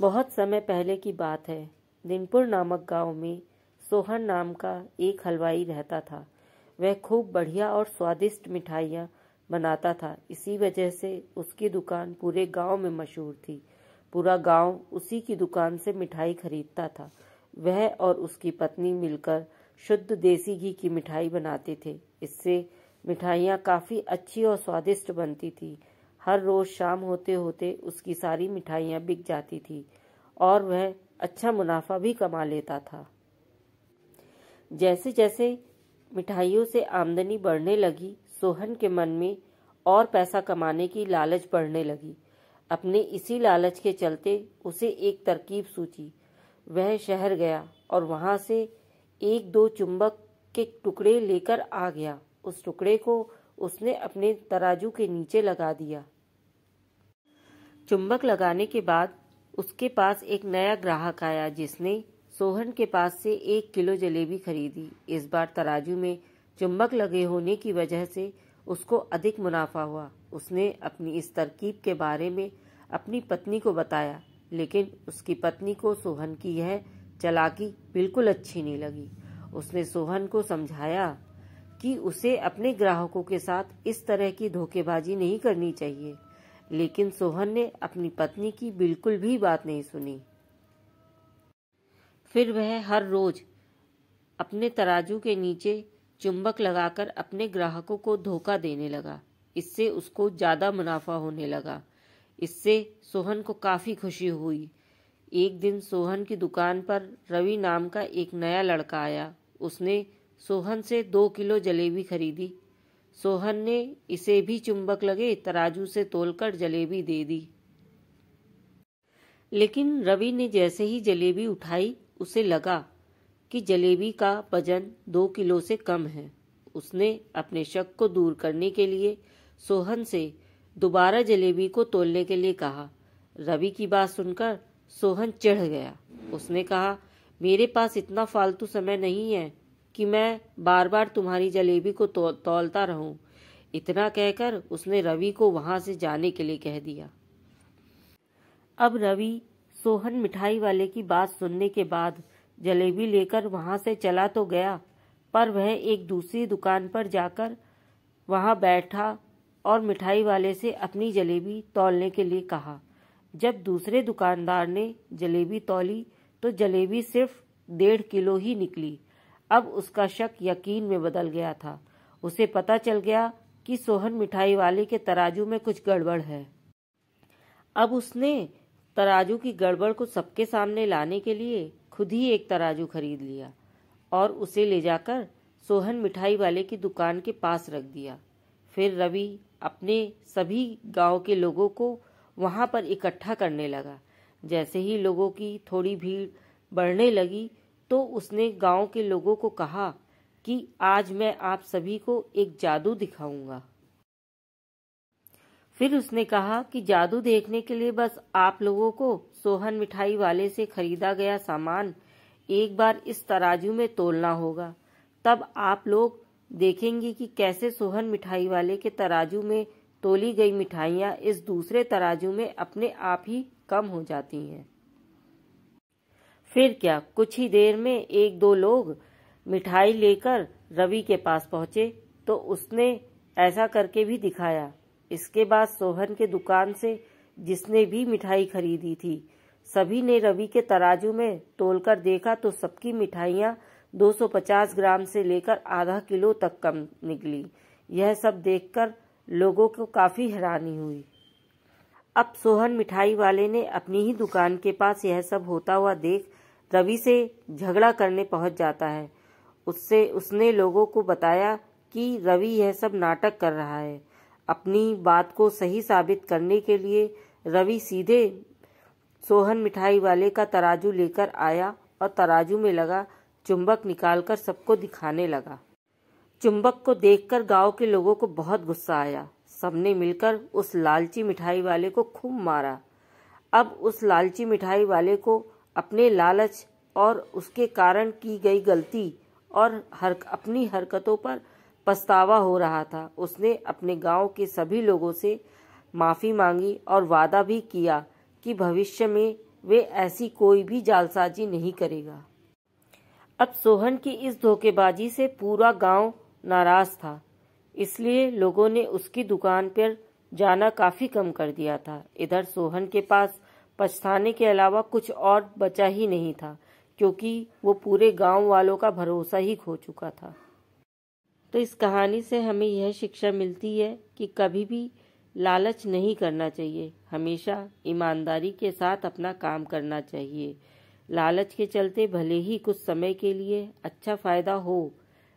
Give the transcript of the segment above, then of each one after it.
बहुत समय पहले की बात है दिनपुर नामक गांव में सोहन नाम का एक हलवाई रहता था वह खूब बढ़िया और स्वादिष्ट मिठाइयाँ बनाता था इसी वजह से उसकी दुकान पूरे गांव में मशहूर थी पूरा गांव उसी की दुकान से मिठाई खरीदता था वह और उसकी पत्नी मिलकर शुद्ध देसी घी की मिठाई बनाते थे इससे मिठाइयाँ काफ़ी अच्छी और स्वादिष्ट बनती थी हर रोज शाम होते होते उसकी सारी मिठाइयाँ बिक जाती थी और वह अच्छा मुनाफा भी कमा लेता था जैसे जैसे मिठाइयों से आमदनी बढ़ने लगी सोहन के मन में और पैसा कमाने की लालच बढ़ने लगी अपने इसी लालच के चलते उसे एक तरकीब सूची वह शहर गया और वहाँ से एक दो चुंबक के टुकड़े लेकर आ गया उस टुकड़े को उसने अपने तराजू के नीचे लगा दिया चुंबक लगाने के बाद उसके पास एक नया ग्राहक आया जिसने सोहन के पास से एक किलो जलेबी खरीदी इस बार तराजू में चुंबक लगे होने की वजह से उसको अधिक मुनाफा हुआ उसने अपनी इस तरकीब के बारे में अपनी पत्नी को बताया लेकिन उसकी पत्नी को सोहन की यह चलाकी बिल्कुल अच्छी नहीं लगी उसने सोहन को समझाया कि उसे अपने ग्राहकों के साथ इस तरह की धोखेबाजी नहीं करनी चाहिए लेकिन सोहन ने अपनी पत्नी की बिल्कुल भी बात नहीं सुनी फिर वह हर रोज अपने तराजू के नीचे चुंबक लगाकर अपने ग्राहकों को धोखा देने लगा इससे उसको ज़्यादा मुनाफा होने लगा इससे सोहन को काफ़ी खुशी हुई एक दिन सोहन की दुकान पर रवि नाम का एक नया लड़का आया उसने सोहन से दो किलो जलेबी खरीदी सोहन ने इसे भी चुंबक लगे तराजू से तोलकर जलेबी दे दी लेकिन रवि ने जैसे ही जलेबी उठाई उसे लगा कि जलेबी का वजन दो किलो से कम है उसने अपने शक को दूर करने के लिए सोहन से दोबारा जलेबी को तोलने के लिए कहा रवि की बात सुनकर सोहन चढ़ गया उसने कहा मेरे पास इतना फालतू समय नहीं है कि मैं बार बार तुम्हारी जलेबी को तोलता तौलता रहूं इतना कहकर उसने रवि को वहां से जाने के लिए कह दिया अब रवि सोहन मिठाई वाले की बात सुनने के बाद जलेबी लेकर वहां से चला तो गया पर वह एक दूसरी दुकान पर जाकर वहां बैठा और मिठाई वाले से अपनी जलेबी तोलने के लिए कहा जब दूसरे दुकानदार ने जलेबी तोली तो जलेबी सिर्फ डेढ़ किलो ही निकली अब उसका शक यकीन में बदल गया था उसे पता चल गया कि सोहन मिठाई वाले के तराजू में कुछ गड़बड़ है अब उसने तराजू की गड़बड़ को सबके सामने लाने के लिए खुद ही एक तराजू खरीद लिया और उसे ले जाकर सोहन मिठाई वाले की दुकान के पास रख दिया फिर रवि अपने सभी गांव के लोगों को वहां पर इकट्ठा करने लगा जैसे ही लोगों की थोड़ी भीड़ बढ़ने लगी तो उसने गांव के लोगों को कहा कि आज मैं आप सभी को एक जादू दिखाऊंगा फिर उसने कहा कि जादू देखने के लिए बस आप लोगों को सोहन मिठाई वाले से खरीदा गया सामान एक बार इस तराजू में तोलना होगा तब आप लोग देखेंगे कि कैसे सोहन मिठाई वाले के तराजू में तोली गई मिठाइयाँ इस दूसरे तराजू में अपने आप ही कम हो जाती हैं फिर क्या कुछ ही देर में एक दो लोग मिठाई लेकर रवि के पास पहुंचे तो उसने ऐसा करके भी दिखाया इसके बाद सोहन के दुकान से जिसने भी मिठाई खरीदी थी सभी ने रवि के तराजू में तोलकर देखा तो सबकी मिठाइयाँ 250 ग्राम से लेकर आधा किलो तक कम निकली यह सब देखकर लोगों को काफ़ी हैरानी हुई अब सोहन मिठाई वाले ने अपनी ही दुकान के पास यह सब होता हुआ देख रवि से झगड़ा करने पहुंच जाता है उससे उसने लोगों को बताया कि रवि यह सब नाटक कर रहा है अपनी बात को सही साबित करने के लिए रवि सीधे सोहन मिठाई वाले का तराजू लेकर आया और तराजू में लगा चुंबक निकालकर सबको दिखाने लगा चुंबक को देखकर गांव के लोगों को बहुत गुस्सा आया सबने मिलकर उस लालची मिठाई वाले को खूब मारा अब उस लालची मिठाई वाले को अपने लालच और उसके कारण की गई गलती और हर अपनी हरकतों पर पछतावा हो रहा था उसने अपने गांव के सभी लोगों से माफ़ी मांगी और वादा भी किया कि भविष्य में वे ऐसी कोई भी जालसाजी नहीं करेगा अब सोहन की इस धोखेबाजी से पूरा गांव नाराज था इसलिए लोगों ने उसकी दुकान पर जाना काफ़ी कम कर दिया था इधर सोहन के पास पछताने के अलावा कुछ और बचा ही नहीं था क्योंकि वो पूरे गांव वालों का भरोसा ही खो चुका था तो इस कहानी से हमें यह शिक्षा मिलती है कि कभी भी लालच नहीं करना चाहिए हमेशा ईमानदारी के साथ अपना काम करना चाहिए लालच के चलते भले ही कुछ समय के लिए अच्छा फ़ायदा हो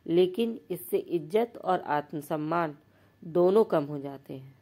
लेकिन इससे इज्जत और आत्मसम्मान दोनों कम हो जाते हैं